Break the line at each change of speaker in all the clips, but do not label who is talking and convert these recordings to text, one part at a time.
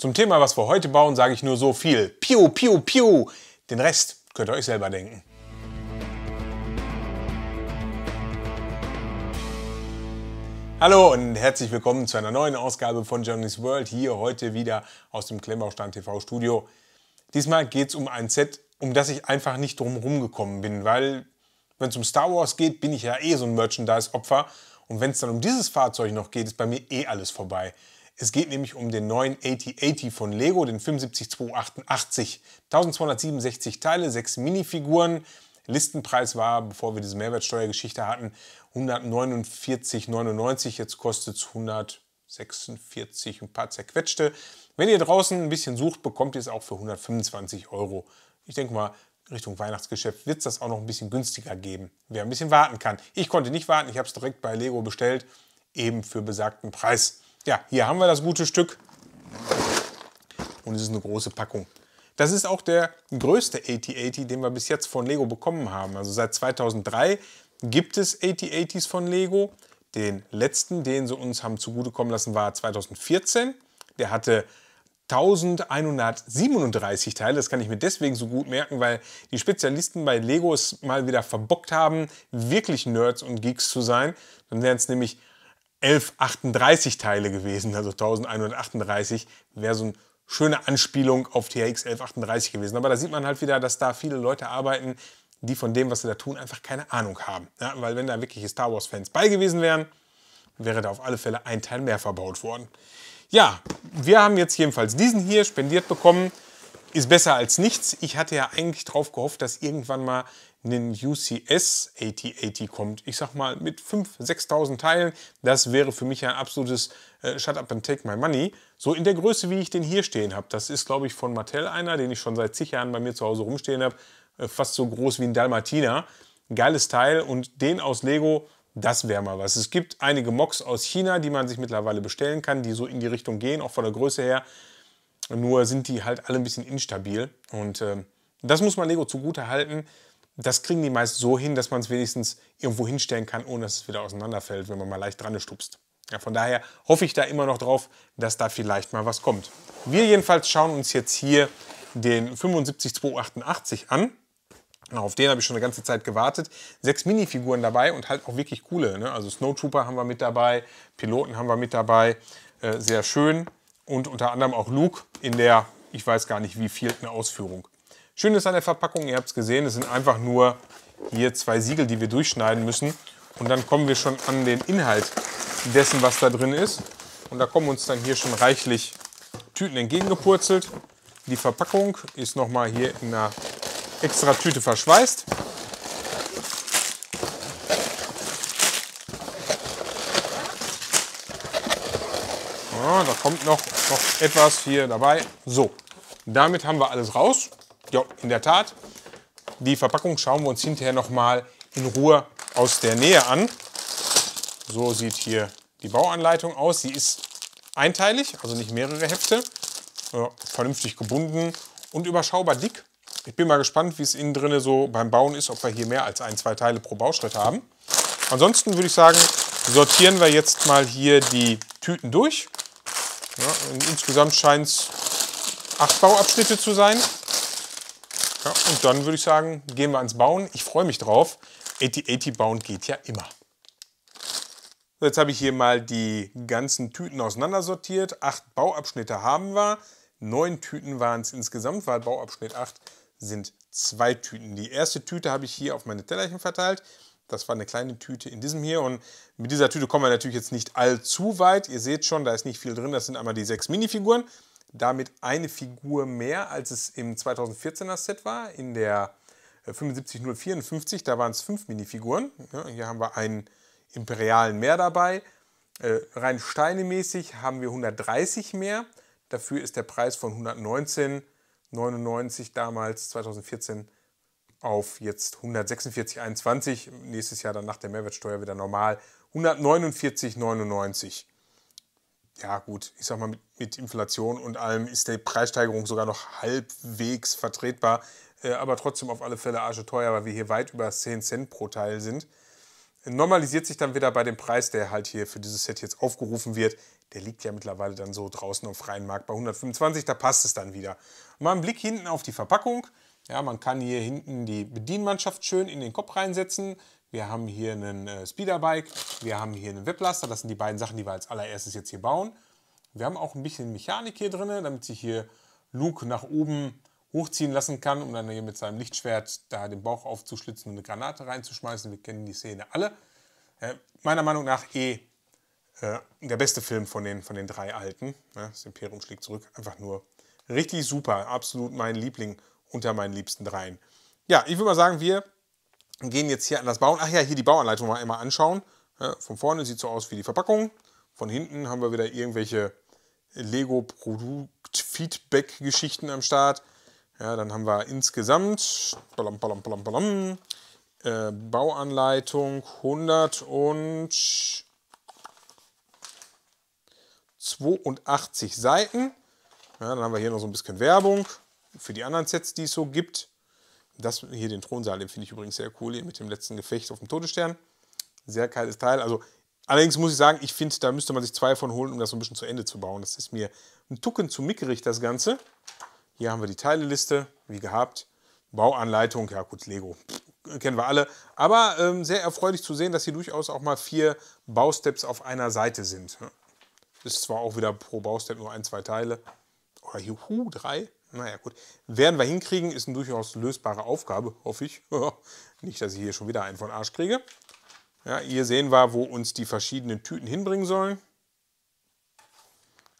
Zum Thema, was wir heute bauen, sage ich nur so viel. Piu, piu, piu. Den Rest könnt ihr euch selber denken. Hallo und herzlich willkommen zu einer neuen Ausgabe von Johnny's World. Hier heute wieder aus dem Klemmbaustein TV Studio. Diesmal geht es um ein Set, um das ich einfach nicht drumherum gekommen bin, weil wenn es um Star Wars geht, bin ich ja eh so ein Merchandise-Opfer. Und wenn es dann um dieses Fahrzeug noch geht, ist bei mir eh alles vorbei. Es geht nämlich um den neuen 8080 von Lego, den 75288. 1267 Teile, 6 Minifiguren. Listenpreis war, bevor wir diese Mehrwertsteuergeschichte hatten, 149,99. Jetzt kostet es 146 ein paar zerquetschte. Wenn ihr draußen ein bisschen sucht, bekommt ihr es auch für 125 Euro. Ich denke mal, Richtung Weihnachtsgeschäft wird es das auch noch ein bisschen günstiger geben, wer ein bisschen warten kann. Ich konnte nicht warten, ich habe es direkt bei Lego bestellt, eben für besagten Preis. Ja, hier haben wir das gute Stück. Und es ist eine große Packung. Das ist auch der größte 8080, den wir bis jetzt von Lego bekommen haben. Also seit 2003 gibt es 8080s von Lego. Den letzten, den sie uns haben zugutekommen lassen, war 2014. Der hatte 1137 Teile. Das kann ich mir deswegen so gut merken, weil die Spezialisten bei Legos mal wieder verbockt haben, wirklich Nerds und Geeks zu sein. Dann wären es nämlich 1138 Teile gewesen, also 1138 wäre so eine schöne Anspielung auf THX 1138 gewesen. Aber da sieht man halt wieder, dass da viele Leute arbeiten, die von dem, was sie da tun, einfach keine Ahnung haben. Ja, weil wenn da wirkliche Star Wars-Fans bei gewesen wären, wäre da auf alle Fälle ein Teil mehr verbaut worden. Ja, wir haben jetzt jedenfalls diesen hier spendiert bekommen. Ist besser als nichts. Ich hatte ja eigentlich darauf gehofft, dass irgendwann mal ein UCS 8080 kommt, ich sag mal mit 5.000, 6.000 Teilen, das wäre für mich ein absolutes äh, Shut up and take my money. So in der Größe, wie ich den hier stehen habe, das ist glaube ich von Mattel einer, den ich schon seit zig Jahren bei mir zu Hause rumstehen habe, äh, fast so groß wie ein Dalmatiner. Geiles Teil und den aus Lego, das wäre mal was. Es gibt einige Mocks aus China, die man sich mittlerweile bestellen kann, die so in die Richtung gehen, auch von der Größe her. Nur sind die halt alle ein bisschen instabil und äh, das muss man Lego zugute halten das kriegen die meist so hin, dass man es wenigstens irgendwo hinstellen kann, ohne dass es wieder auseinanderfällt, wenn man mal leicht dran stupst. Ja, von daher hoffe ich da immer noch drauf, dass da vielleicht mal was kommt. Wir jedenfalls schauen uns jetzt hier den 75288 an. Auf den habe ich schon eine ganze Zeit gewartet. Sechs Minifiguren dabei und halt auch wirklich coole. Ne? Also Snowtrooper haben wir mit dabei, Piloten haben wir mit dabei. Äh, sehr schön. Und unter anderem auch Luke in der, ich weiß gar nicht wie viel, eine Ausführung. Schön ist an der Verpackung, ihr habt es gesehen, es sind einfach nur hier zwei Siegel, die wir durchschneiden müssen. Und dann kommen wir schon an den Inhalt dessen, was da drin ist. Und da kommen uns dann hier schon reichlich Tüten entgegengepurzelt. Die Verpackung ist nochmal hier in einer extra Tüte verschweißt. Ja, ah, da kommt noch, noch etwas hier dabei. So, damit haben wir alles raus. Ja, in der Tat. Die Verpackung schauen wir uns hinterher nochmal in Ruhe aus der Nähe an. So sieht hier die Bauanleitung aus. Sie ist einteilig, also nicht mehrere Hefte, äh, vernünftig gebunden und überschaubar dick. Ich bin mal gespannt, wie es innen drin so beim Bauen ist, ob wir hier mehr als ein, zwei Teile pro Bauschritt haben. Ansonsten würde ich sagen, sortieren wir jetzt mal hier die Tüten durch. Ja, insgesamt scheint es acht Bauabschnitte zu sein. Ja, und dann würde ich sagen, gehen wir ans Bauen. Ich freue mich drauf. 8080 bauen geht ja immer. jetzt habe ich hier mal die ganzen Tüten auseinandersortiert. Acht Bauabschnitte haben wir. Neun Tüten waren es insgesamt, weil Bauabschnitt 8 sind zwei Tüten. Die erste Tüte habe ich hier auf meine Tellerchen verteilt. Das war eine kleine Tüte in diesem hier. Und mit dieser Tüte kommen wir natürlich jetzt nicht allzu weit. Ihr seht schon, da ist nicht viel drin. Das sind einmal die sechs Minifiguren damit eine Figur mehr, als es im 2014er Set war, in der 75054, äh, da waren es fünf Minifiguren. Ja, hier haben wir einen imperialen mehr dabei. Äh, rein steinemäßig haben wir 130 mehr. Dafür ist der Preis von 119,99 damals 2014 auf jetzt 146,21. Nächstes Jahr dann nach der Mehrwertsteuer wieder normal 149,99 ja gut, ich sag mal, mit, mit, Inflation und allem ist die Preissteigerung sogar noch halbwegs vertretbar, äh, aber trotzdem auf alle Fälle Arche teuer, weil wir hier weit über 10 Cent pro Teil sind. Normalisiert sich dann wieder bei dem Preis, der halt hier für dieses Set jetzt aufgerufen wird. Der liegt ja mittlerweile dann so draußen am freien Markt bei 125, da passt es dann wieder. Mal einen Blick hinten auf die Verpackung. Ja, man kann hier hinten die Bedienmannschaft schön in den Kopf reinsetzen wir haben hier einen äh, Speederbike, wir haben hier einen Webblaster. Das sind die beiden Sachen, die wir als allererstes jetzt hier bauen. Wir haben auch ein bisschen Mechanik hier drin, damit sich hier Luke nach oben hochziehen lassen kann, um dann hier mit seinem Lichtschwert da den Bauch aufzuschlitzen und eine Granate reinzuschmeißen. Wir kennen die Szene alle. Äh, meiner Meinung nach eh äh, der beste Film von den, von den drei alten. Ja, ne? das Imperium schlägt zurück. Einfach nur richtig super. Absolut mein Liebling unter meinen liebsten dreien. Ja, ich würde mal sagen, wir gehen jetzt hier an das Bauen. Ach ja, hier die Bauanleitung mal einmal anschauen. von vorne sieht so aus wie die Verpackung. Von hinten haben wir wieder irgendwelche Lego-Produkt-Feedback-Geschichten am Start. Ja, dann haben wir insgesamt balam, balam, balam, balam, äh, Bauanleitung 182 Seiten. Ja, dann haben wir hier noch so ein bisschen Werbung für die anderen Sets, die es so gibt das hier den Thronsaal, den finde ich übrigens sehr cool, hier mit dem letzten Gefecht auf dem Todesstern. Sehr kaltes Teil. Also, allerdings muss ich sagen, ich finde, da müsste man sich zwei von holen, um das so ein bisschen zu Ende zu bauen. Das ist mir ein Tucken zu mickrig, das Ganze. Hier haben wir die Teileliste, wie gehabt. Bauanleitung, ja gut, Lego, Pff, kennen wir alle. Aber ähm, sehr erfreulich zu sehen, dass hier durchaus auch mal vier Bausteps auf einer Seite sind. Das Ist zwar auch wieder pro Baustep nur ein, zwei Teile. Oder juhu, drei. Naja, gut. Werden wir hinkriegen, ist eine durchaus lösbare Aufgabe, hoffe ich. Nicht, dass ich hier schon wieder einen von Arsch kriege. Ja, hier sehen wir, wo uns die verschiedenen Tüten hinbringen sollen.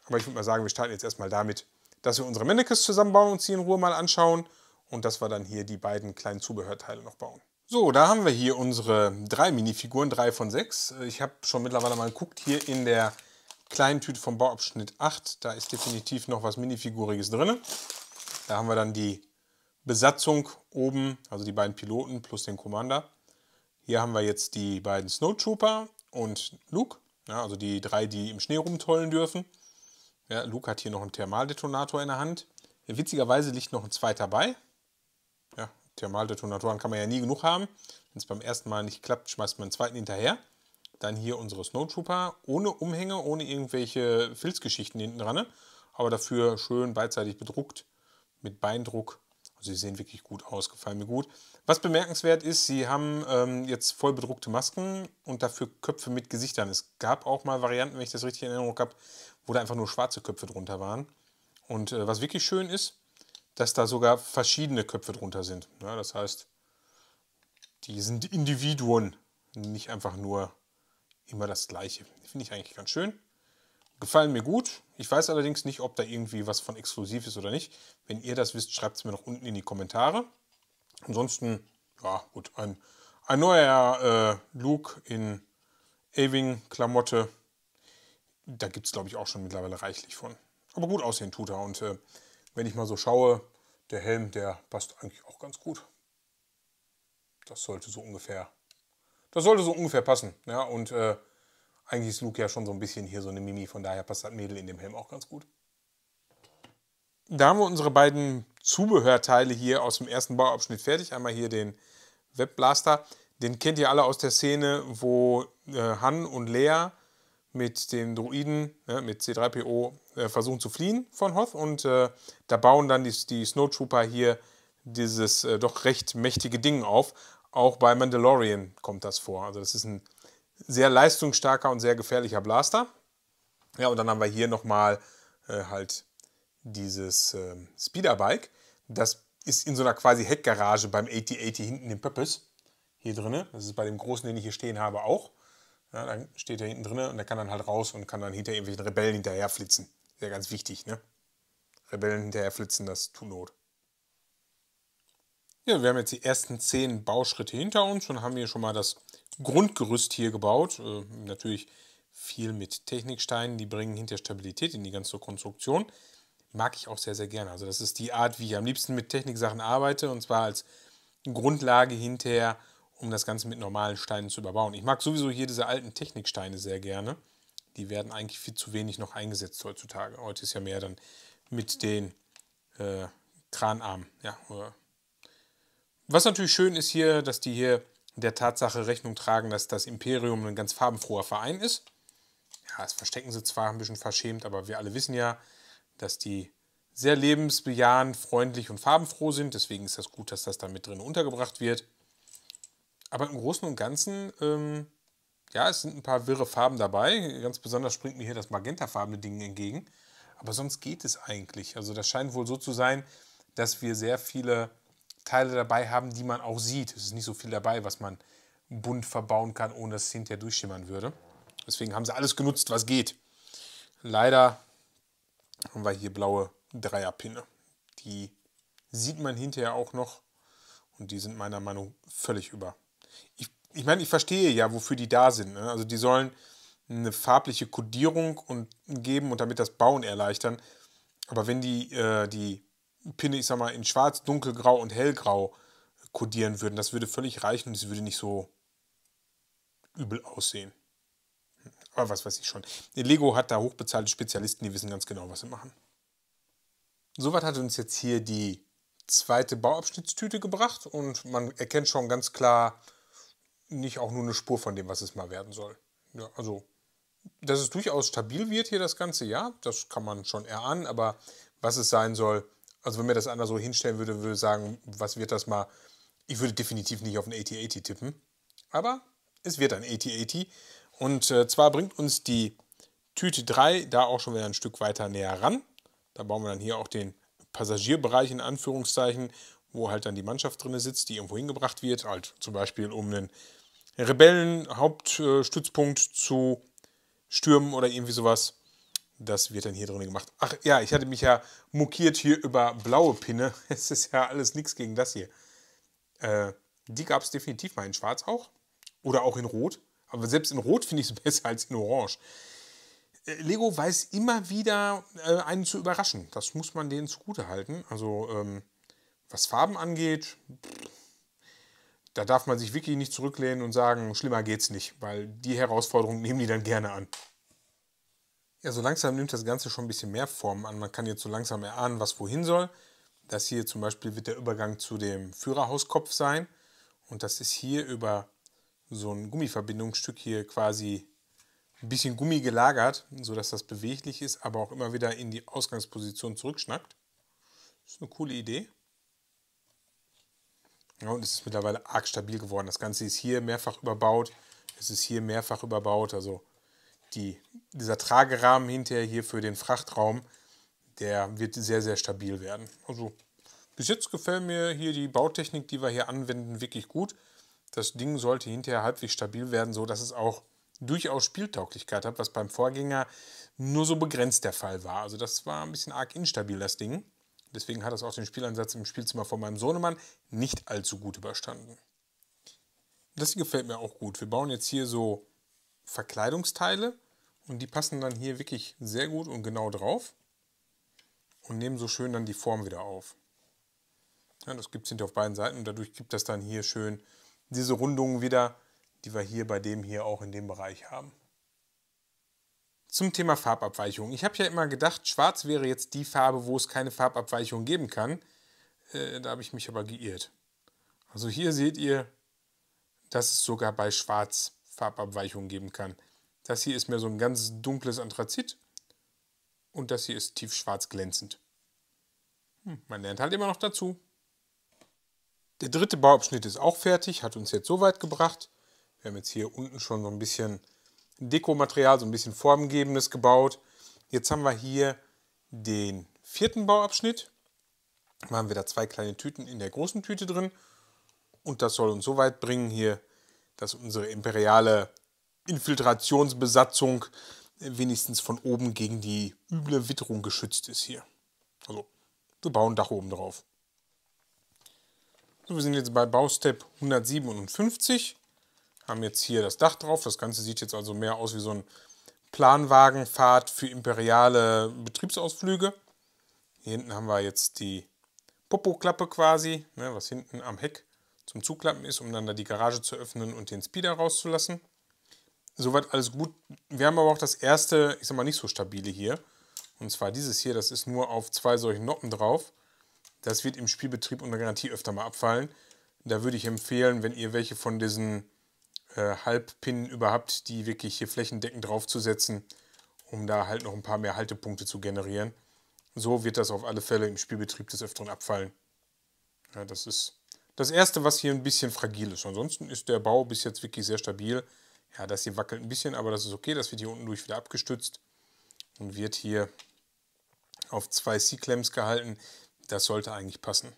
Aber ich würde mal sagen, wir starten jetzt erstmal damit, dass wir unsere Mannequins zusammenbauen und sie in Ruhe mal anschauen und dass wir dann hier die beiden kleinen Zubehörteile noch bauen. So, da haben wir hier unsere drei Minifiguren, drei von sechs. Ich habe schon mittlerweile mal geguckt, hier in der kleinen Tüte vom Bauabschnitt 8, da ist definitiv noch was Minifiguriges drin. Da haben wir dann die Besatzung oben, also die beiden Piloten plus den Commander. Hier haben wir jetzt die beiden Snowtrooper und Luke, ja, also die drei, die im Schnee rumtollen dürfen. Ja, Luke hat hier noch einen Thermaldetonator in der Hand. Ja, witzigerweise liegt noch ein zweiter bei. Ja, Thermaldetonatoren kann man ja nie genug haben. Wenn es beim ersten Mal nicht klappt, schmeißt man einen zweiten hinterher. Dann hier unsere Snowtrooper, ohne Umhänge, ohne irgendwelche Filzgeschichten hinten dran. Aber dafür schön beidseitig bedruckt mit Beindruck. Also sie sehen wirklich gut aus, gefallen mir gut. Was bemerkenswert ist, sie haben ähm, jetzt voll bedruckte Masken und dafür Köpfe mit Gesichtern. Es gab auch mal Varianten, wenn ich das richtig in Erinnerung habe, wo da einfach nur schwarze Köpfe drunter waren. Und äh, was wirklich schön ist, dass da sogar verschiedene Köpfe drunter sind. Ja, das heißt, die sind Individuen, nicht einfach nur immer das Gleiche. Finde ich eigentlich ganz schön. Gefallen mir gut. Ich weiß allerdings nicht, ob da irgendwie was von exklusiv ist oder nicht. Wenn ihr das wisst, schreibt es mir noch unten in die Kommentare. Ansonsten, ja gut, ein, ein neuer äh, Luke in Aving-Klamotte. Da gibt es, glaube ich, auch schon mittlerweile reichlich von. Aber gut aussehen tut er. Und äh, wenn ich mal so schaue, der Helm, der passt eigentlich auch ganz gut. Das sollte so ungefähr, das sollte so ungefähr passen. Ja, und äh, eigentlich ist Luke ja schon so ein bisschen hier so eine Mimi, von daher passt das Mädel in dem Helm auch ganz gut. Da haben wir unsere beiden Zubehörteile hier aus dem ersten Bauabschnitt fertig. Einmal hier den Webblaster. Den kennt ihr alle aus der Szene, wo äh, Han und Lea mit dem Druiden, ne, mit C3PO, äh, versuchen zu fliehen von Hoth. Und äh, da bauen dann die, die Snowtrooper hier dieses äh, doch recht mächtige Ding auf. Auch bei Mandalorian kommt das vor. Also das ist ein sehr leistungsstarker und sehr gefährlicher Blaster. Ja, und dann haben wir hier nochmal äh, halt dieses äh, Speederbike. Das ist in so einer quasi Heckgarage beim 8080 hinten im Pöppes. Hier drin. Das ist bei dem großen, den ich hier stehen habe, auch. Ja, dann steht er hinten drin und der kann dann halt raus und kann dann hinter irgendwelchen Rebellen hinterher flitzen. Sehr ganz wichtig, ne? Rebellen hinterher flitzen, das tut Not. Ja, wir haben jetzt die ersten zehn Bauschritte hinter uns und haben hier schon mal das Grundgerüst hier gebaut. Äh, natürlich viel mit Techniksteinen, die bringen hinterher Stabilität in die ganze Konstruktion. Mag ich auch sehr, sehr gerne. Also das ist die Art, wie ich am liebsten mit Techniksachen arbeite und zwar als Grundlage hinterher, um das Ganze mit normalen Steinen zu überbauen. Ich mag sowieso hier diese alten Techniksteine sehr gerne. Die werden eigentlich viel zu wenig noch eingesetzt heutzutage. Heute ist ja mehr dann mit den äh, Kranarmen. Ja, was natürlich schön ist hier, dass die hier der Tatsache Rechnung tragen, dass das Imperium ein ganz farbenfroher Verein ist. Ja, das verstecken sie zwar ein bisschen verschämt, aber wir alle wissen ja, dass die sehr lebensbejahend, freundlich und farbenfroh sind. Deswegen ist das gut, dass das da mit drin untergebracht wird. Aber im Großen und Ganzen, ähm, ja, es sind ein paar wirre Farben dabei. Ganz besonders springt mir hier das magentafarbene Ding entgegen. Aber sonst geht es eigentlich. Also das scheint wohl so zu sein, dass wir sehr viele Teile dabei haben, die man auch sieht. Es ist nicht so viel dabei, was man bunt verbauen kann, ohne dass es hinterher durchschimmern würde. Deswegen haben sie alles genutzt, was geht. Leider haben wir hier blaue Dreierpinne. Die sieht man hinterher auch noch und die sind meiner Meinung nach völlig über. Ich, ich meine, ich verstehe ja, wofür die da sind. Ne? Also die sollen eine farbliche Kodierung und, geben und damit das Bauen erleichtern. Aber wenn die, äh, die Pinne, ich sag mal, in schwarz, dunkelgrau und hellgrau kodieren würden. Das würde völlig reichen und es würde nicht so übel aussehen. Aber was weiß ich schon. Lego hat da hochbezahlte Spezialisten, die wissen ganz genau, was sie machen. Soweit hat uns jetzt hier die zweite Bauabschnittstüte gebracht und man erkennt schon ganz klar nicht auch nur eine Spur von dem, was es mal werden soll. Ja, also, dass es durchaus stabil wird hier das ganze ja, das kann man schon erahnen, aber was es sein soll, also wenn mir das einer so hinstellen würde, würde ich sagen, was wird das mal? Ich würde definitiv nicht auf ein AT80 tippen. Aber es wird ein AT80. Und äh, zwar bringt uns die Tüte 3 da auch schon wieder ein Stück weiter näher ran. Da bauen wir dann hier auch den Passagierbereich in Anführungszeichen, wo halt dann die Mannschaft drin sitzt, die irgendwo hingebracht wird, halt zum Beispiel um einen Rebellenhauptstützpunkt äh, zu stürmen oder irgendwie sowas das wird dann hier drin gemacht. Ach ja, ich hatte mich ja mokiert hier über blaue Pinne. Es ist ja alles nichts gegen das hier. Äh, die gab es definitiv mal in Schwarz auch. Oder auch in Rot. Aber selbst in Rot finde ich es besser als in Orange. Äh, Lego weiß immer wieder, äh, einen zu überraschen. Das muss man denen zugute halten. Also, ähm, was Farben angeht, da darf man sich wirklich nicht zurücklehnen und sagen, schlimmer geht's nicht, weil die Herausforderung nehmen die dann gerne an. Ja, so langsam nimmt das Ganze schon ein bisschen mehr Form an. Man kann jetzt so langsam erahnen, was wohin soll. Das hier zum Beispiel wird der Übergang zu dem Führerhauskopf sein. Und das ist hier über so ein Gummiverbindungsstück hier quasi ein bisschen Gummi gelagert, sodass das beweglich ist, aber auch immer wieder in die Ausgangsposition zurückschnackt. Das ist eine coole Idee. Ja, und es ist mittlerweile arg stabil geworden. Das Ganze ist hier mehrfach überbaut. Es ist hier mehrfach überbaut. Also die, dieser Tragerahmen hinterher hier für den Frachtraum, der wird sehr, sehr stabil werden. Also bis jetzt gefällt mir hier die Bautechnik, die wir hier anwenden, wirklich gut. Das Ding sollte hinterher halbwegs stabil werden, so dass es auch durchaus Spieltauglichkeit hat, was beim Vorgänger nur so begrenzt der Fall war. Also das war ein bisschen arg instabil, das Ding. Deswegen hat es auch den Spielansatz im Spielzimmer von meinem Sohnemann nicht allzu gut überstanden. Das gefällt mir auch gut. Wir bauen jetzt hier so Verkleidungsteile und die passen dann hier wirklich sehr gut und genau drauf und nehmen so schön dann die Form wieder auf. Ja, das gibt es hinter auf beiden Seiten und dadurch gibt das dann hier schön diese Rundungen wieder, die wir hier bei dem hier auch in dem Bereich haben. Zum Thema Farbabweichung. Ich habe ja immer gedacht, schwarz wäre jetzt die Farbe, wo es keine Farbabweichung geben kann. Äh, da habe ich mich aber geirrt. Also hier seht ihr, dass es sogar bei schwarz Farbabweichungen geben kann. Das hier ist mehr so ein ganz dunkles Anthrazit und das hier ist tiefschwarz glänzend. Hm, man lernt halt immer noch dazu. Der dritte Bauabschnitt ist auch fertig, hat uns jetzt so weit gebracht. Wir haben jetzt hier unten schon so ein bisschen Dekomaterial, so ein bisschen Formgebendes gebaut. Jetzt haben wir hier den vierten Bauabschnitt. Da haben wir da zwei kleine Tüten in der großen Tüte drin. Und das soll uns so weit bringen, hier dass unsere imperiale Infiltrationsbesatzung wenigstens von oben gegen die üble Witterung geschützt ist hier. Also, wir bauen ein Dach oben drauf. So, wir sind jetzt bei Baustep 157. Haben jetzt hier das Dach drauf. Das Ganze sieht jetzt also mehr aus wie so ein Planwagenfahrt für imperiale Betriebsausflüge. Hier hinten haben wir jetzt die Popo-Klappe quasi, ne, was hinten am Heck zum Zuklappen ist, um dann da die Garage zu öffnen und den Speeder rauszulassen. Soweit alles gut. Wir haben aber auch das erste, ich sag mal, nicht so stabile hier. Und zwar dieses hier, das ist nur auf zwei solchen Noppen drauf. Das wird im Spielbetrieb unter Garantie öfter mal abfallen. Da würde ich empfehlen, wenn ihr welche von diesen äh, Halbpinnen überhaupt, die wirklich hier flächendeckend draufzusetzen, um da halt noch ein paar mehr Haltepunkte zu generieren. So wird das auf alle Fälle im Spielbetrieb des Öfteren abfallen. Ja, das ist das erste, was hier ein bisschen fragil ist. Ansonsten ist der Bau bis jetzt wirklich sehr stabil. Ja, das hier wackelt ein bisschen, aber das ist okay. Das wird hier unten durch wieder abgestützt und wird hier auf zwei C-Clamps gehalten. Das sollte eigentlich passen.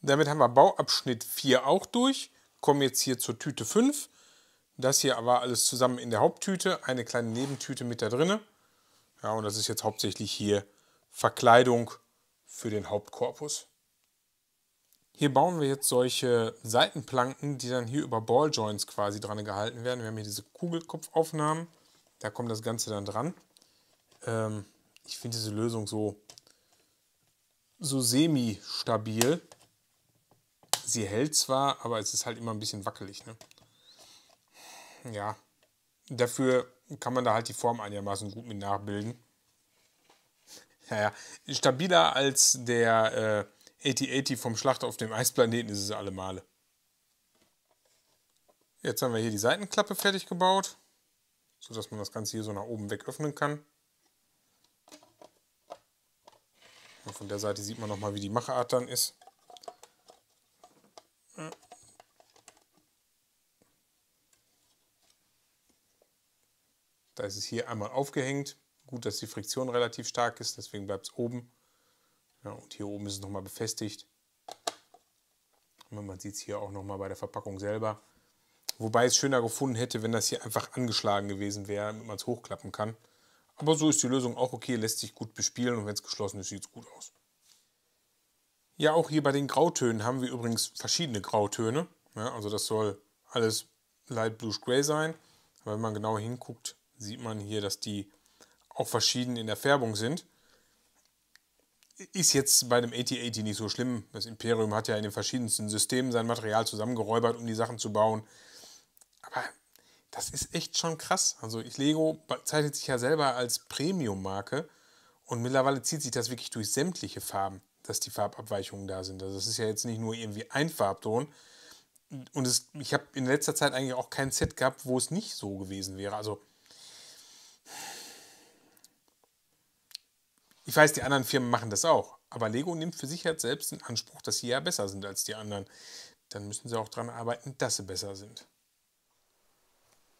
Damit haben wir Bauabschnitt 4 auch durch, kommen jetzt hier zur Tüte 5. Das hier war alles zusammen in der Haupttüte, eine kleine Nebentüte mit da drinne. Ja, und das ist jetzt hauptsächlich hier Verkleidung für den Hauptkorpus. Hier bauen wir jetzt solche Seitenplanken, die dann hier über Balljoints quasi dran gehalten werden. Wir haben hier diese Kugelkopfaufnahmen, da kommt das Ganze dann dran. Ähm, ich finde diese Lösung so, so semi-stabil. Sie hält zwar, aber es ist halt immer ein bisschen wackelig. Ne? Ja, dafür kann man da halt die Form einigermaßen gut mit nachbilden. Naja, stabiler als der... Äh, 8080 vom Schlacht auf dem Eisplaneten ist es alle Male. Jetzt haben wir hier die Seitenklappe fertig gebaut, sodass man das Ganze hier so nach oben weg öffnen kann. Und von der Seite sieht man nochmal, wie die Macheart dann ist. Da ist es hier einmal aufgehängt. Gut, dass die Friktion relativ stark ist, deswegen bleibt es oben. Ja, und hier oben ist es nochmal befestigt. man sieht es hier auch nochmal bei der Verpackung selber. Wobei es schöner gefunden hätte, wenn das hier einfach angeschlagen gewesen wäre, damit man es hochklappen kann. Aber so ist die Lösung auch okay, lässt sich gut bespielen und wenn es geschlossen ist, sieht es gut aus. Ja, auch hier bei den Grautönen haben wir übrigens verschiedene Grautöne. Ja, also das soll alles Light Blue Gray sein. Aber wenn man genau hinguckt, sieht man hier, dass die auch verschieden in der Färbung sind ist jetzt bei dem AT-80 nicht so schlimm. Das Imperium hat ja in den verschiedensten Systemen sein Material zusammengeräubert, um die Sachen zu bauen. Aber das ist echt schon krass. Also Lego zeichnet sich ja selber als Premium-Marke und mittlerweile zieht sich das wirklich durch sämtliche Farben, dass die Farbabweichungen da sind. Also es ist ja jetzt nicht nur irgendwie ein Farbton. Und es, ich habe in letzter Zeit eigentlich auch kein Set gehabt, wo es nicht so gewesen wäre. Also ich weiß, die anderen Firmen machen das auch, aber Lego nimmt für sich halt selbst in Anspruch, dass sie ja besser sind als die anderen. Dann müssen sie auch daran arbeiten, dass sie besser sind.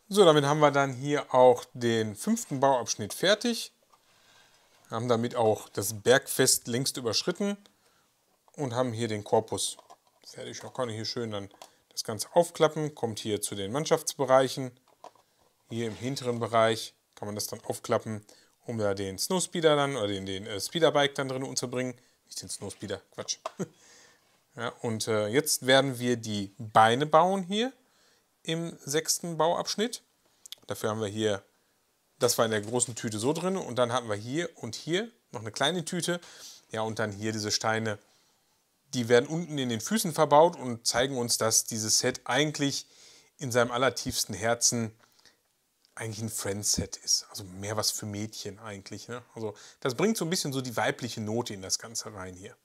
So, damit haben wir dann hier auch den fünften Bauabschnitt fertig. Haben damit auch das Bergfest längst überschritten und haben hier den Korpus fertig. Da kann ich hier schön dann das Ganze aufklappen. Kommt hier zu den Mannschaftsbereichen. Hier im hinteren Bereich kann man das dann aufklappen um da den Snowspeeder dann oder den, den äh, Speederbike dann drin unterbringen. Nicht den Snowspeeder, Quatsch. ja, und äh, jetzt werden wir die Beine bauen hier im sechsten Bauabschnitt. Dafür haben wir hier, das war in der großen Tüte so drin und dann haben wir hier und hier noch eine kleine Tüte. Ja, und dann hier diese Steine, die werden unten in den Füßen verbaut und zeigen uns, dass dieses Set eigentlich in seinem allertiefsten Herzen eigentlich ein Friendset ist. Also mehr was für Mädchen eigentlich. Ne? Also das bringt so ein bisschen so die weibliche Note in das Ganze rein hier.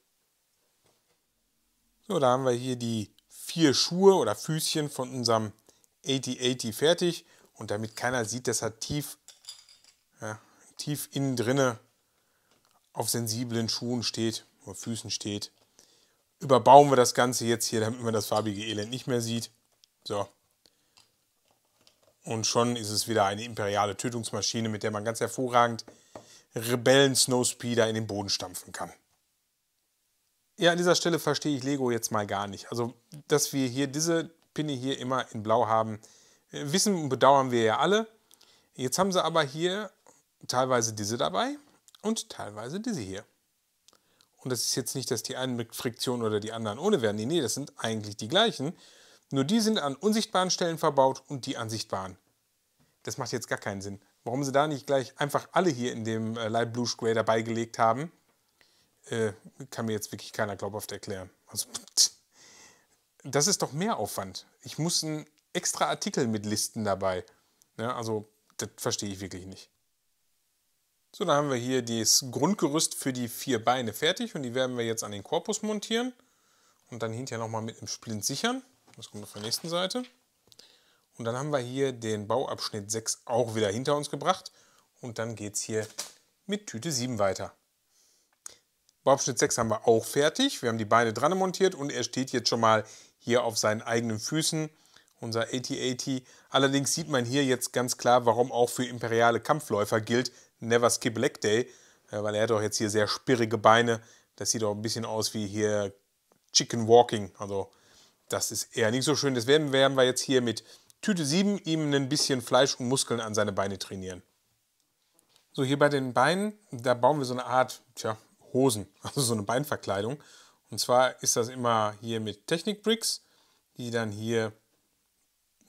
So, da haben wir hier die vier Schuhe oder Füßchen von unserem 8080 fertig. Und damit keiner sieht, dass er tief, ja, tief innen drinne auf sensiblen Schuhen steht oder Füßen steht, überbauen wir das Ganze jetzt hier, damit man das farbige Elend nicht mehr sieht. So. Und schon ist es wieder eine imperiale Tötungsmaschine, mit der man ganz hervorragend Rebellen-Snowspeeder in den Boden stampfen kann. Ja, an dieser Stelle verstehe ich Lego jetzt mal gar nicht. Also, dass wir hier diese Pinne hier immer in Blau haben, äh, wissen und bedauern wir ja alle. Jetzt haben sie aber hier teilweise diese dabei und teilweise diese hier. Und das ist jetzt nicht, dass die einen mit Friktion oder die anderen ohne werden. Nee, nee, das sind eigentlich die gleichen. Nur die sind an unsichtbaren Stellen verbaut und die an sichtbaren. Das macht jetzt gar keinen Sinn. Warum sie da nicht gleich einfach alle hier in dem äh, Light Blue Square dabei gelegt haben, äh, kann mir jetzt wirklich keiner glaubhaft erklären. Also, das ist doch mehr Aufwand. Ich muss einen extra Artikel mit Listen dabei. Ja, ne, also, das verstehe ich wirklich nicht. So, dann haben wir hier das Grundgerüst für die vier Beine fertig und die werden wir jetzt an den Korpus montieren und dann hinterher nochmal mit einem Splint sichern. Das kommt auf der nächsten Seite. Und dann haben wir hier den Bauabschnitt 6 auch wieder hinter uns gebracht. Und dann geht es hier mit Tüte 7 weiter. Bauabschnitt 6 haben wir auch fertig. Wir haben die Beine dran montiert und er steht jetzt schon mal hier auf seinen eigenen Füßen. Unser AT-80. Allerdings sieht man hier jetzt ganz klar, warum auch für imperiale Kampfläufer gilt Never Skip Black Day. Äh, weil er hat auch jetzt hier sehr spirrige Beine. Das sieht auch ein bisschen aus wie hier Chicken Walking. Also das ist eher nicht so schön. Deswegen werden wir jetzt hier mit Tüte 7 ihm ein bisschen Fleisch und Muskeln an seine Beine trainieren. So, hier bei den Beinen, da bauen wir so eine Art, tja, Hosen, also so eine Beinverkleidung. Und zwar ist das immer hier mit Technik-Bricks, die dann hier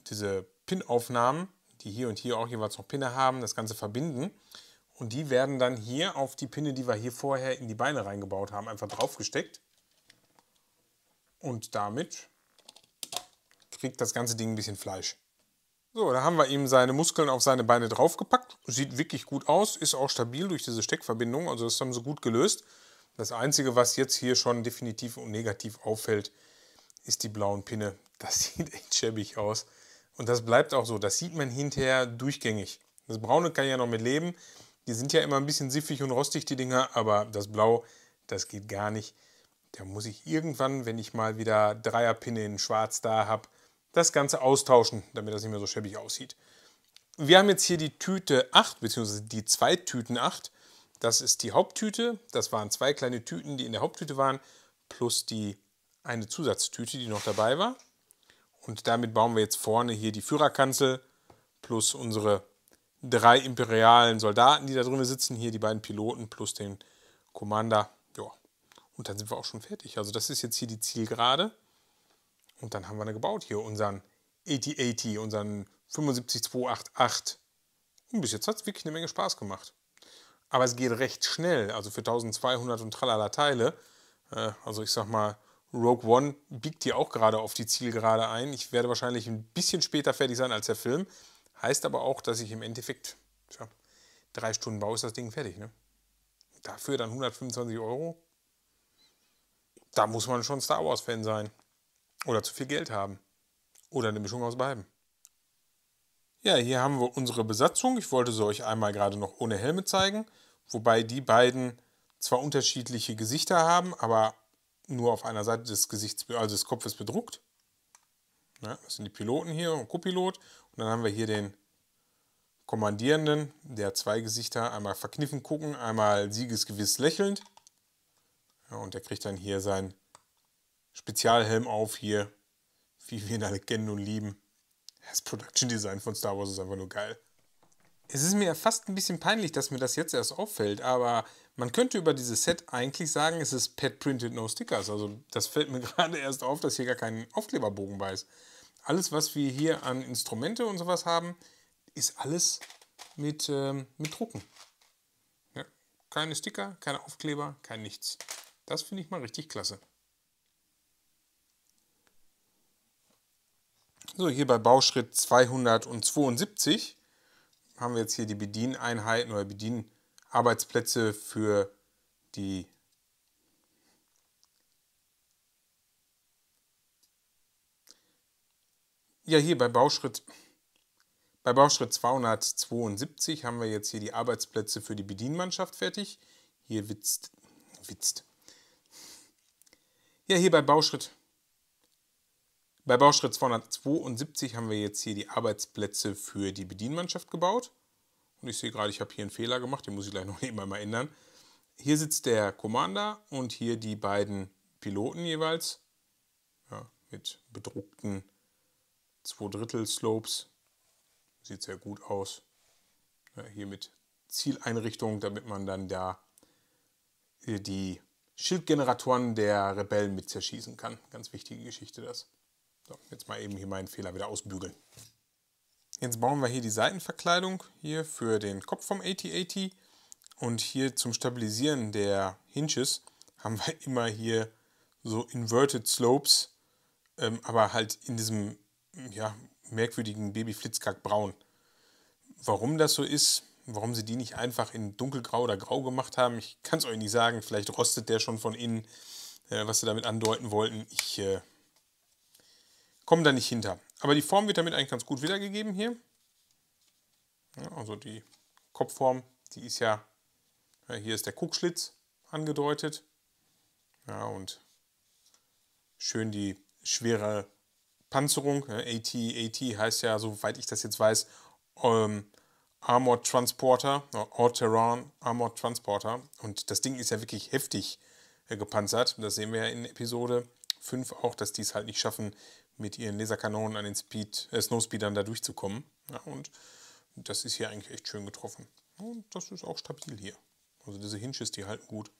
diese Pin-Aufnahmen, die hier und hier auch jeweils noch Pinne haben, das Ganze verbinden. Und die werden dann hier auf die Pinne, die wir hier vorher in die Beine reingebaut haben, einfach draufgesteckt. Und damit kriegt das ganze Ding ein bisschen Fleisch. So, da haben wir ihm seine Muskeln auf seine Beine draufgepackt. Sieht wirklich gut aus, ist auch stabil durch diese Steckverbindung, also das haben sie gut gelöst. Das Einzige, was jetzt hier schon definitiv und negativ auffällt, ist die blauen Pinne. Das sieht echt schäbig aus. Und das bleibt auch so. Das sieht man hinterher durchgängig. Das Braune kann ja noch mit leben. Die sind ja immer ein bisschen siffig und rostig, die Dinger. Aber das Blau, das geht gar nicht. Da muss ich irgendwann, wenn ich mal wieder Dreierpinne in Schwarz da habe, das Ganze austauschen, damit das nicht mehr so schäbig aussieht. Wir haben jetzt hier die Tüte 8, beziehungsweise die zwei Tüten 8. Das ist die Haupttüte, das waren zwei kleine Tüten, die in der Haupttüte waren, plus die eine Zusatztüte, die noch dabei war. Und damit bauen wir jetzt vorne hier die Führerkanzel plus unsere drei imperialen Soldaten, die da drin sitzen. Hier die beiden Piloten plus den Commander. Ja, und dann sind wir auch schon fertig. Also das ist jetzt hier die Zielgerade. Und dann haben wir eine gebaut hier, unseren 8080, unseren 75288. Und bis jetzt hat es wirklich eine Menge Spaß gemacht. Aber es geht recht schnell, also für 1200 und tralala Teile. Äh, also ich sag mal, Rogue One biegt hier auch gerade auf die Zielgerade ein. Ich werde wahrscheinlich ein bisschen später fertig sein als der Film. Heißt aber auch, dass ich im Endeffekt, tja, drei Stunden Bau ist das Ding fertig. Ne? Dafür dann 125 Euro. Da muss man schon Star Wars-Fan sein. Oder zu viel Geld haben. Oder eine Mischung aus beiden. Ja, hier haben wir unsere Besatzung. Ich wollte sie euch einmal gerade noch ohne Helme zeigen. Wobei die beiden zwar unterschiedliche Gesichter haben, aber nur auf einer Seite des Gesichts, also des Kopfes bedruckt. Ja, das sind die Piloten hier, und Co-Pilot. Und dann haben wir hier den Kommandierenden, der zwei Gesichter, einmal verkniffen gucken, einmal siegesgewiss lächelnd. Ja, und der kriegt dann hier sein Spezialhelm auf hier, wie wir ihn alle kennen und lieben. Das Production Design von Star Wars ist einfach nur geil. Es ist mir fast ein bisschen peinlich, dass mir das jetzt erst auffällt, aber man könnte über dieses Set eigentlich sagen, es ist Pet Printed No Stickers. Also das fällt mir gerade erst auf, dass hier gar kein Aufkleberbogen bei ist. Alles, was wir hier an Instrumente und sowas haben, ist alles mit, ähm, mit Drucken. Ja, keine Sticker, keine Aufkleber, kein nichts. Das finde ich mal richtig klasse. So, hier bei Bauschritt 272 haben wir jetzt hier die Bedieneinheiten oder Bedienarbeitsplätze für die Ja, hier bei Bauschritt, bei Bauschritt 272 haben wir jetzt hier die Arbeitsplätze für die Bedienmannschaft fertig. Hier witzt, witzt. Ja, hier bei Bauschritt 272. Bei Bauschritt 272 haben wir jetzt hier die Arbeitsplätze für die Bedienmannschaft gebaut. Und ich sehe gerade, ich habe hier einen Fehler gemacht, den muss ich gleich noch nebenbei mal ändern. Hier sitzt der Commander und hier die beiden Piloten jeweils. Ja, mit bedruckten 2 Drittel Slopes. Sieht sehr gut aus. Ja, hier mit Zieleinrichtung, damit man dann da äh, die Schildgeneratoren der Rebellen mit zerschießen kann. Ganz wichtige Geschichte das. So, jetzt mal eben hier meinen Fehler wieder ausbügeln. Jetzt bauen wir hier die Seitenverkleidung hier für den Kopf vom at at und hier zum Stabilisieren der Hinges haben wir immer hier so Inverted Slopes, ähm, aber halt in diesem ja, merkwürdigen Babyflitzkackbraun. Warum das so ist, warum sie die nicht einfach in dunkelgrau oder grau gemacht haben, ich kann es euch nicht sagen. Vielleicht rostet der schon von innen, äh, was sie damit andeuten wollten. Ich äh, kommen da nicht hinter. Aber die Form wird damit eigentlich ganz gut wiedergegeben hier. also die Kopfform, die ist ja, hier ist der Kuckschlitz angedeutet. Ja, und schön die schwere Panzerung. AT, AT heißt ja, soweit ich das jetzt weiß, ähm, Armored Transporter, All-Terrain Armored Transporter. Und das Ding ist ja wirklich heftig äh, gepanzert. Das sehen wir ja in Episode 5 auch, dass die es halt nicht schaffen, mit ihren Laserkanonen an den Speed, äh, Snowspeedern da durchzukommen. Ja, und das ist hier eigentlich echt schön getroffen. Und das ist auch stabil hier. Also diese Hinges, die halten gut.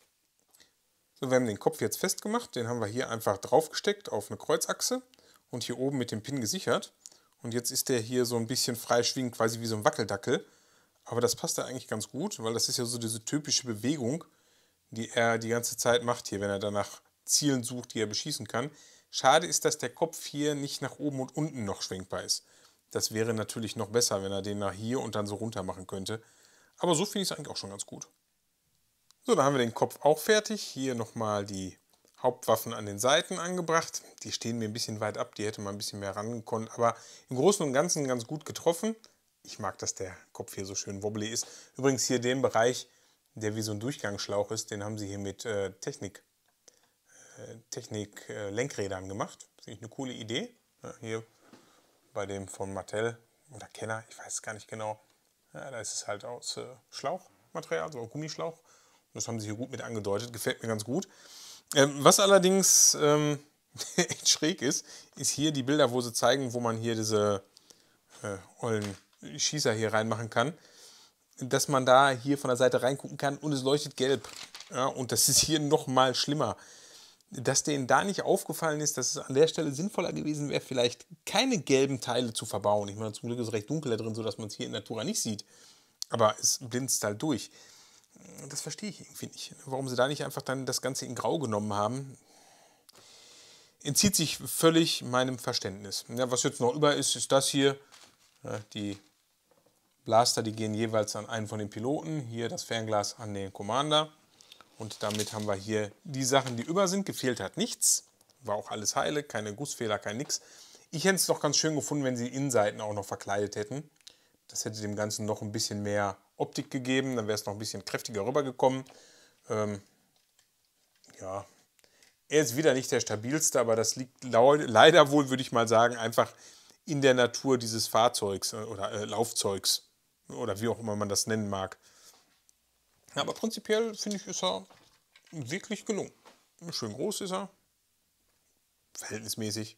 So, wir haben den Kopf jetzt festgemacht. Den haben wir hier einfach draufgesteckt auf eine Kreuzachse und hier oben mit dem Pin gesichert. Und jetzt ist der hier so ein bisschen frei schwingend, quasi wie so ein Wackeldackel. Aber das passt da eigentlich ganz gut, weil das ist ja so diese typische Bewegung, die er die ganze Zeit macht hier, wenn er danach Zielen sucht, die er beschießen kann. Schade ist, dass der Kopf hier nicht nach oben und unten noch schwenkbar ist. Das wäre natürlich noch besser, wenn er den nach hier und dann so runter machen könnte. Aber so finde ich es eigentlich auch schon ganz gut. So, da haben wir den Kopf auch fertig. Hier nochmal die Hauptwaffen an den Seiten angebracht. Die stehen mir ein bisschen weit ab, die hätte man ein bisschen mehr rangekonnt. Aber im Großen und Ganzen ganz gut getroffen. Ich mag, dass der Kopf hier so schön wobbly ist. Übrigens hier den Bereich, der wie so ein Durchgangsschlauch ist, den haben sie hier mit äh, Technik Technik-Lenkrädern äh, gemacht. Finde ich eine coole Idee. Ja, hier bei dem von Mattel oder Kenner, ich weiß es gar nicht genau. Ja, da ist es halt aus äh, Schlauchmaterial, also Gummischlauch. Das haben sie hier gut mit angedeutet, gefällt mir ganz gut. Ähm, was allerdings ähm, echt schräg ist, ist hier die Bilder, wo sie zeigen, wo man hier diese äh, ollen Schießer hier reinmachen kann. Dass man da hier von der Seite reingucken kann und es leuchtet gelb. Ja, und das ist hier nochmal mal schlimmer dass denen da nicht aufgefallen ist, dass es an der Stelle sinnvoller gewesen wäre, vielleicht keine gelben Teile zu verbauen. Ich meine, zum Glück ist es recht dunkel da drin, sodass man es hier in Natura nicht sieht. Aber es blinzt halt durch. Das verstehe ich irgendwie nicht. Warum sie da nicht einfach dann das Ganze in Grau genommen haben, entzieht sich völlig meinem Verständnis. Ja, was jetzt noch über ist, ist das hier. Ja, die Blaster, die gehen jeweils an einen von den Piloten. Hier das Fernglas an den Commander. Und damit haben wir hier die Sachen, die über sind. Gefehlt hat nichts. War auch alles heile, keine Gussfehler, kein nix. Ich hätte es noch ganz schön gefunden, wenn sie die Innenseiten auch noch verkleidet hätten. Das hätte dem Ganzen noch ein bisschen mehr Optik gegeben. Dann wäre es noch ein bisschen kräftiger rübergekommen. Ähm, ja, er ist wieder nicht der stabilste, aber das liegt leider wohl, würde ich mal sagen, einfach in der Natur dieses Fahrzeugs äh, oder äh, Laufzeugs oder wie auch immer man das nennen mag. Ja, aber prinzipiell finde ich, ist er wirklich gelungen. Schön groß ist er, verhältnismäßig.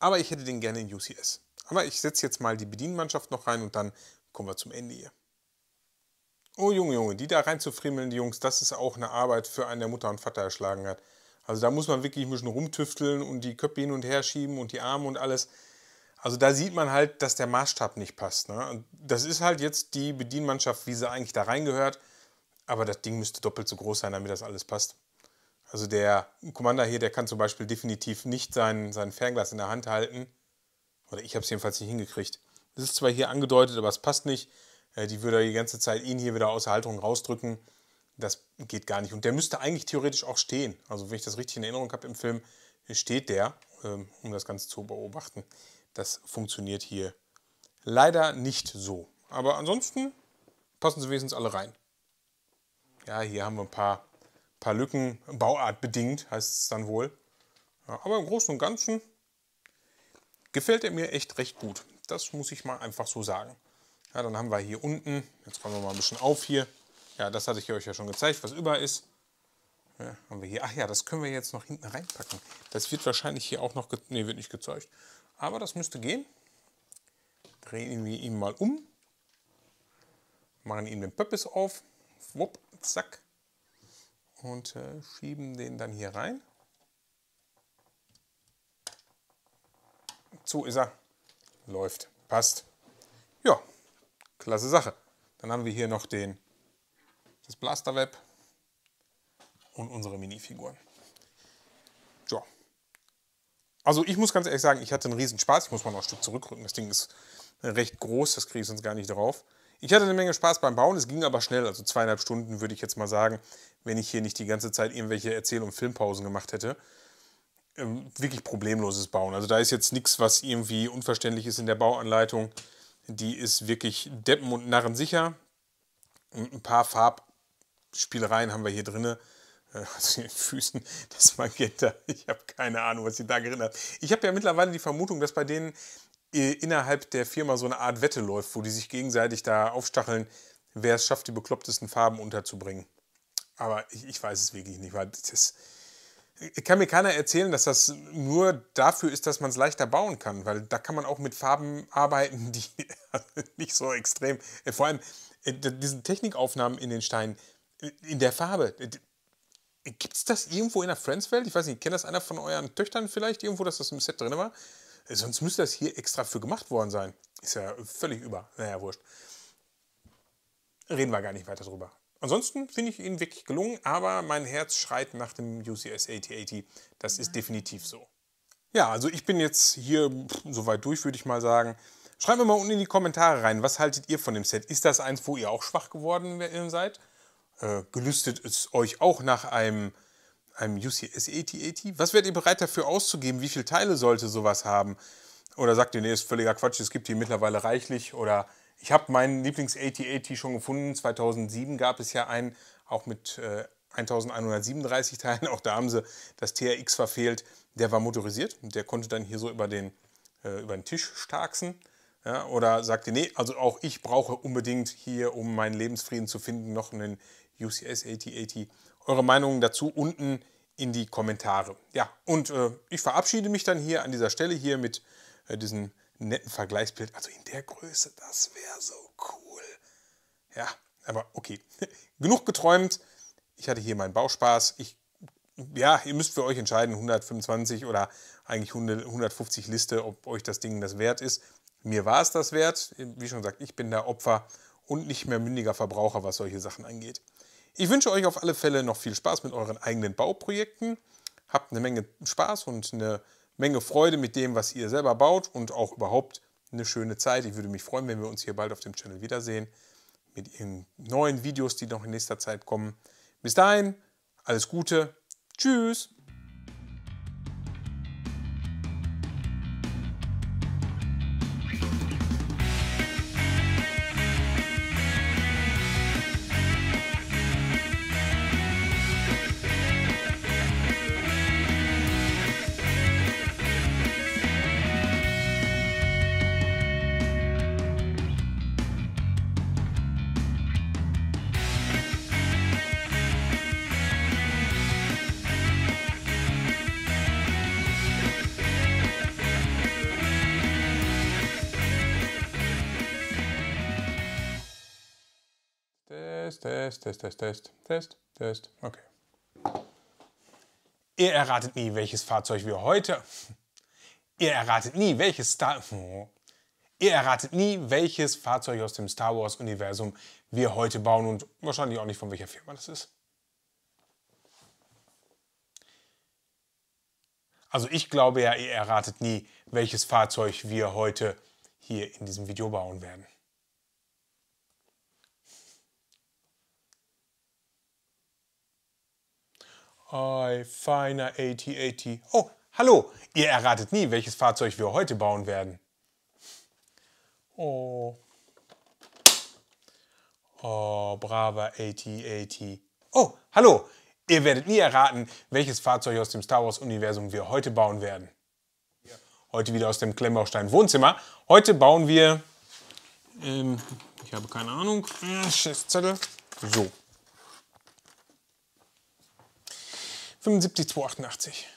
Aber ich hätte den gerne in UCS. Aber ich setze jetzt mal die Bedienmannschaft noch rein und dann kommen wir zum Ende hier. Oh Junge, Junge, die da rein zu friemeln, die Jungs, das ist auch eine Arbeit für einen, der Mutter und Vater erschlagen hat. Also da muss man wirklich ein bisschen rumtüfteln und die Köpfe hin und her schieben und die Arme und alles. Also da sieht man halt, dass der Maßstab nicht passt. Ne? Das ist halt jetzt die Bedienmannschaft, wie sie eigentlich da reingehört. Aber das Ding müsste doppelt so groß sein, damit das alles passt. Also der Commander hier, der kann zum Beispiel definitiv nicht sein, sein Fernglas in der Hand halten. Oder ich habe es jedenfalls nicht hingekriegt. Es ist zwar hier angedeutet, aber es passt nicht. Äh, die würde die ganze Zeit ihn hier wieder aus der Halterung rausdrücken. Das geht gar nicht. Und der müsste eigentlich theoretisch auch stehen. Also wenn ich das richtig in Erinnerung habe im Film, steht der, ähm, um das Ganze zu beobachten. Das funktioniert hier leider nicht so. Aber ansonsten passen sie wenigstens alle rein. Ja, hier haben wir ein paar, paar Lücken, Bauart bedingt heißt es dann wohl. Ja, aber im Großen und Ganzen gefällt er mir echt recht gut. Das muss ich mal einfach so sagen. Ja, dann haben wir hier unten, jetzt räumen wir mal ein bisschen auf hier. Ja, das hatte ich euch ja schon gezeigt, was über ist. Ja, haben wir hier, ach ja, das können wir jetzt noch hinten reinpacken. Das wird wahrscheinlich hier auch noch, ne, wird nicht gezeigt. Aber das müsste gehen. Drehen wir ihn mal um. Machen ihm den Pöppis auf. Wupp, zack. Und äh, schieben den dann hier rein. So ist er. Läuft. Passt. Ja, klasse Sache. Dann haben wir hier noch den, das Blasterweb und unsere Minifiguren. Also ich muss ganz ehrlich sagen, ich hatte einen riesen Spaß. Ich muss mal noch ein Stück zurückrücken. Das Ding ist recht groß, das kriege ich sonst gar nicht drauf. Ich hatte eine Menge Spaß beim Bauen, es ging aber schnell, also zweieinhalb Stunden würde ich jetzt mal sagen, wenn ich hier nicht die ganze Zeit irgendwelche Erzähl- und Filmpausen gemacht hätte. Ähm, wirklich problemloses Bauen. Also da ist jetzt nichts, was irgendwie unverständlich ist in der Bauanleitung. Die ist wirklich deppen- und narrensicher. Ein paar Farbspielereien haben wir hier drinne zu äh, also den Füßen das Magenta. Ich habe keine Ahnung, was sie da geritten hat. Ich habe ja mittlerweile die Vermutung, dass bei denen äh, innerhalb der Firma so eine Art Wette läuft, wo die sich gegenseitig da aufstacheln, wer es schafft, die beklopptesten Farben unterzubringen. Aber ich, ich weiß es wirklich nicht, weil das äh, kann mir keiner erzählen, dass das nur dafür ist, dass man es leichter bauen kann, weil da kann man auch mit Farben arbeiten, die nicht so extrem. Vor allem diese Technikaufnahmen in den Steinen in der Farbe. Gibt es das irgendwo in der Friends-Welt? Ich weiß nicht, kennt das einer von euren Töchtern vielleicht irgendwo, dass das im Set drin war? Sonst müsste das hier extra für gemacht worden sein. Ist ja völlig über. Naja, wurscht. Reden wir gar nicht weiter drüber. Ansonsten finde ich ihn wirklich gelungen, aber mein Herz schreit nach dem UCS 8080. Das ja. ist definitiv so. Ja, also ich bin jetzt hier soweit durch, würde ich mal sagen. Schreibt mir mal unten in die Kommentare rein, was haltet ihr von dem Set? Ist das eins, wo ihr auch schwach geworden seid? Äh, gelüstet es euch auch nach einem, einem UCS at Was werdet ihr bereit dafür auszugeben? Wie viele Teile sollte sowas haben? Oder sagt ihr, nee, ist völliger Quatsch, es gibt hier mittlerweile reichlich? Oder ich habe meinen lieblings at schon gefunden. 2007 gab es ja einen, auch mit äh, 1137 Teilen. Auch da haben sie das TRX verfehlt. Der war motorisiert. und Der konnte dann hier so über den, äh, über den Tisch starksen. Ja, oder ihr, nee, also auch ich brauche unbedingt hier, um meinen Lebensfrieden zu finden, noch einen UCS 8080. Eure Meinungen dazu unten in die Kommentare. Ja, und äh, ich verabschiede mich dann hier an dieser Stelle hier mit äh, diesem netten Vergleichsbild. Also in der Größe, das wäre so cool. Ja, aber okay. Genug geträumt. Ich hatte hier meinen Bauspaß. Ich, ja, ihr müsst für euch entscheiden, 125 oder eigentlich 100, 150 Liste, ob euch das Ding das wert ist. Mir war es das wert. Wie schon gesagt, ich bin der Opfer und nicht mehr mündiger Verbraucher, was solche Sachen angeht. Ich wünsche euch auf alle Fälle noch viel Spaß mit euren eigenen Bauprojekten. Habt eine Menge Spaß und eine Menge Freude mit dem, was ihr selber baut und auch überhaupt eine schöne Zeit. Ich würde mich freuen, wenn wir uns hier bald auf dem Channel wiedersehen mit den neuen Videos, die noch in nächster Zeit kommen. Bis dahin, alles Gute, tschüss! Test, Test, Test, Test. Okay. Ihr erratet nie, welches Fahrzeug wir heute. Ihr erratet nie, welches Star. Ihr erratet nie, welches Fahrzeug aus dem Star Wars-Universum wir heute bauen und wahrscheinlich auch nicht, von welcher Firma das ist. Also ich glaube ja, ihr erratet nie, welches Fahrzeug wir heute hier in diesem Video bauen werden. Ei, feiner 8080. Oh, hallo, ihr erratet nie, welches Fahrzeug wir heute bauen werden. Oh. Oh, braver 8080. Oh, hallo, ihr werdet nie erraten, welches Fahrzeug aus dem Star Wars Universum wir heute bauen werden. Heute wieder aus dem Klemmbaustein Wohnzimmer. Heute bauen wir, ähm, ich habe keine Ahnung, äh, Schiffszettel. So, 75288.